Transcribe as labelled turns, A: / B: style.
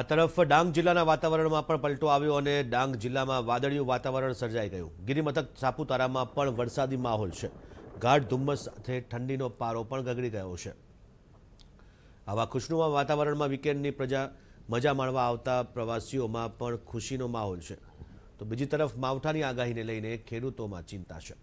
A: આ તરફ ડાંગ જિલ્લાના વાતાવરણમાં પણ પલટો આવ્યો અને ડાંગ જિલ્લામાં વાદળીયું વાતાવરણ સર્જાઈ ગયું ગિરિમથક સાપુતારામાં પણ વરસાદી માહોલ છે ગાઢ ધુમ્મસ સાથે ઠંડીનો પારો પણ ગગડી ગયો છે આવા ખુશનુમા વાતાવરણમાં વીકેન્ડની પ્રજા મજા માણવા આવતા પ્રવાસીઓમાં પણ ખુશીનો માહોલ છે તો બીજી તરફ માવઠાની આગાહીને લઈને ખેડૂતોમાં ચિંતા છે